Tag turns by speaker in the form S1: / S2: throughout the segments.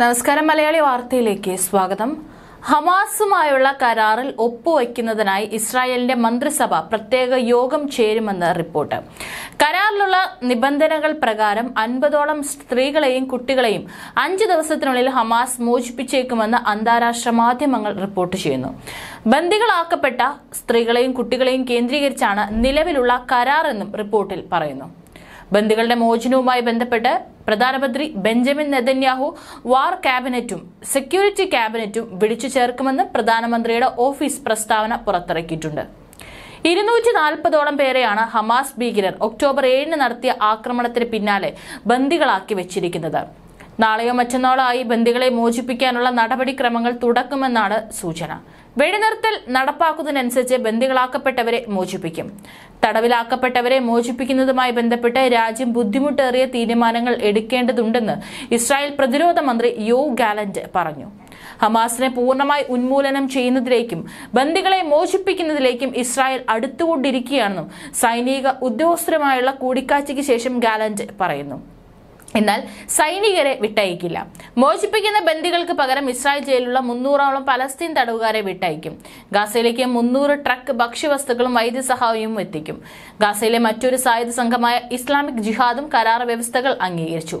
S1: നമസ്കാരം മലയാളി വാർത്തയിലേക്ക് സ്വാഗതം ഹമാസുമായുള്ള കരാറിൽ ഒപ്പുവയ്ക്കുന്നതിനായി ഇസ്രായേലിന്റെ മന്ത്രിസഭ പ്രത്യേക യോഗം ചേരുമെന്ന് റിപ്പോർട്ട് കരാറിലുള്ള നിബന്ധനകൾ പ്രകാരം അൻപതോളം സ്ത്രീകളെയും കുട്ടികളെയും അഞ്ച് ദിവസത്തിനുള്ളിൽ ഹമാസ് മോചിപ്പിച്ചേക്കുമെന്ന് അന്താരാഷ്ട്ര മാധ്യമങ്ങൾ റിപ്പോർട്ട് ചെയ്യുന്നു ബന്ദികളാക്കപ്പെട്ട സ്ത്രീകളെയും കുട്ടികളെയും കേന്ദ്രീകരിച്ചാണ് നിലവിലുള്ള കരാർ എന്നും റിപ്പോർട്ടിൽ പറയുന്നു ബന്ദികളുടെ മോചനവുമായി ബന്ധപ്പെട്ട് പ്രധാനമന്ത്രി ബെഞ്ചമിൻ നെതന്യാഹു വാർ ക്യാബിനറ്റും സെക്യൂരിറ്റി ക്യാബിനറ്റും വിളിച്ചു ചേർക്കുമെന്ന് പ്രധാനമന്ത്രിയുടെ ഓഫീസ് പ്രസ്താവന പുറത്തിറക്കിയിട്ടുണ്ട് ഇരുന്നൂറ്റി നാൽപ്പതോളം പേരെയാണ് ഹമാസ് ഭീകരർ ഒക്ടോബർ ഏഴിന് നടത്തിയ ആക്രമണത്തിന് പിന്നാലെ ബന്ദികളാക്കി വെച്ചിരിക്കുന്നത് നാളെയോ മറ്റന്നാളോ ആയി ബന്ദികളെ മോചിപ്പിക്കാനുള്ള നടപടിക്രമങ്ങൾ തുടക്കുമെന്നാണ് സൂചന വെടിനിർത്തൽ നടപ്പാക്കുന്നതിനനുസരിച്ച് ബന്ദികളാക്കപ്പെട്ടവരെ മോചിപ്പിക്കും തടവിലാക്കപ്പെട്ടവരെ മോചിപ്പിക്കുന്നതുമായി ബന്ധപ്പെട്ട് രാജ്യം ബുദ്ധിമുട്ടേറിയ തീരുമാനങ്ങൾ എടുക്കേണ്ടതുണ്ടെന്ന് ഇസ്രായേൽ പ്രതിരോധ മന്ത്രി യോ ഗാലന്റ് പറഞ്ഞു ഹമാസിനെ പൂർണ്ണമായി ഉന്മൂലനം ചെയ്യുന്നതിലേക്കും ബന്ദികളെ മോചിപ്പിക്കുന്നതിലേക്കും ഇസ്രായേൽ അടുത്തുകൊണ്ടിരിക്കുകയാണെന്നും സൈനിക ഉദ്യോഗസ്ഥരുമായുള്ള കൂടിക്കാഴ്ചയ്ക്ക് ശേഷം ഗാലന്റ് പറയുന്നു എന്നാൽ സൈനികരെ വിട്ടയക്കില്ല മോചിപ്പിക്കുന്ന ബന്ദികൾക്ക് പകരം ഇസ്രായേൽ ജയിലുള്ള മുന്നൂറോളം പലസ്തീൻ തടവുകാരെ വിട്ടയക്കും ഗാസയിലേക്ക് മുന്നൂറ് ട്രക്ക് ഭക്ഷ്യവസ്തുക്കളും വൈദ്യസഹായവും എത്തിക്കും ഗാസയിലെ മറ്റൊരു സായുധ സംഘമായ ഇസ്ലാമിക് ജിഹാദും കരാർ വ്യവസ്ഥകൾ അംഗീകരിച്ചു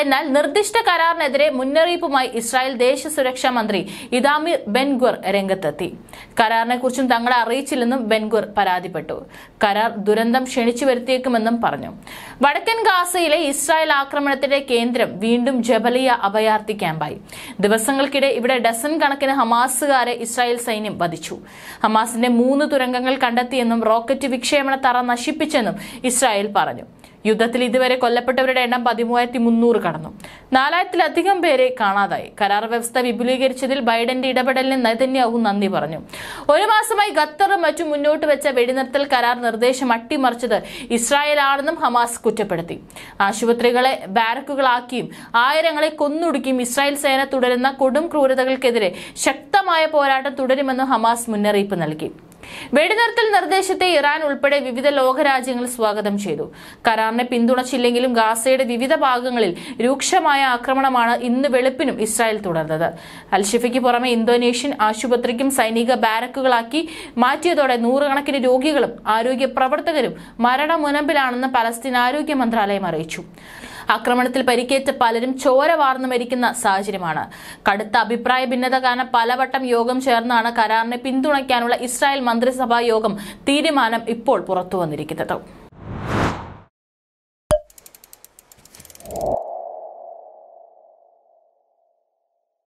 S1: എന്നാൽ നിർദ്ദിഷ്ട കരാറിനെതിരെ മുന്നറിയിപ്പുമായി ഇസ്രായേൽ ദേശീയ സുരക്ഷാ മന്ത്രി ഇദാമിർ ബെൻഗുർ രംഗത്തെത്തി കുറിച്ചും തങ്ങളെ അറിയിച്ചില്ലെന്നും ബെൻഗുർ പരാതിപ്പെട്ടു കരാർ ദുരന്തം ക്ഷണിച്ചു വരുത്തിയേക്കുമെന്നും പറഞ്ഞു വടക്കൻ ഗാസയിലെ ഇസ്രായേൽ ആക്രമണം ആക്രമണത്തിന്റെ കേന്ദ്രം വീണ്ടും ജബലിയ അഭയാർത്ഥി ക്യാമ്പായി ദിവസങ്ങൾക്കിടെ ഇവിടെ ഡസൺ കണക്കിന് ഹമാസുകാരെ ഇസ്രായേൽ സൈന്യം വധിച്ചു ഹമാസിന്റെ മൂന്ന് തുരങ്കങ്ങൾ കണ്ടെത്തിയെന്നും റോക്കറ്റ് വിക്ഷേപണ തറ നശിപ്പിച്ചെന്നും ഇസ്രായേൽ പറഞ്ഞു യുദ്ധത്തിൽ ഇതുവരെ കൊല്ലപ്പെട്ടവരുടെ എണ്ണം പതിമൂവായിരത്തി മുന്നൂറ് കടന്നു നാലായിരത്തിലധികം പേരെ കാണാതായി കരാർ വ്യവസ്ഥ വിപുലീകരിച്ചതിൽ ബൈഡന്റെ ഇടപെടലിന് നൈതന്യാവും നന്ദി പറഞ്ഞു ഒരു മാസമായി ഖത്തറും മറ്റും മുന്നോട്ട് വെച്ച വെടിനിർത്തൽ കരാർ നിർദ്ദേശം അട്ടിമറിച്ചത് ഇസ്രായേലാണെന്നും ഹമാസ് കുറ്റപ്പെടുത്തി ആശുപത്രികളെ ബാരക്കുകളാക്കിയും ആയിരങ്ങളെ കൊന്നൊടുക്കിയും ഇസ്രായേൽ സേന തുടരുന്ന കൊടും ക്രൂരതകൾക്കെതിരെ ശക്തമായ പോരാട്ടം തുടരുമെന്ന് ഹമാസ് മുന്നറിയിപ്പ് നൽകി വെടിനിർത്തൽ നിർദ്ദേശത്തെ ഇറാൻ ഉൾപ്പെടെ വിവിധ ലോകരാജ്യങ്ങൾ സ്വാഗതം ചെയ്തു കരാറിനെ പിന്തുണച്ചില്ലെങ്കിലും ഗാസയുടെ വിവിധ ഭാഗങ്ങളിൽ രൂക്ഷമായ ആക്രമണമാണ് ഇന്ന് വെളുപ്പിനും ഇസ്രായേൽ തുടർന്നത് അൽഷിഫയ്ക്ക് പുറമെ ഇന്തോനേഷ്യൻ ആശുപത്രിക്കും സൈനിക ബാരക്കുകളാക്കി മാറ്റിയതോടെ നൂറുകണക്കിന് രോഗികളും ആരോഗ്യ പ്രവർത്തകരും മരണമുനമ്പിലാണെന്ന് പലസ്തീൻ ആരോഗ്യ മന്ത്രാലയം അറിയിച്ചു ആക്രമണത്തിൽ പരിക്കേറ്റ പലരും ചോര വാർന്നു മരിക്കുന്ന സാഹചര്യമാണ് കടുത്ത അഭിപ്രായ ഭിന്നത കാരണം പലവട്ടം യോഗം ചേർന്നാണ് കരാറിനെ പിന്തുണയ്ക്കാനുള്ള ഇസ്രായേൽ മന്ത്രിസഭാ യോഗം തീരുമാനം ഇപ്പോൾ പുറത്തു വന്നിരിക്കുന്നത്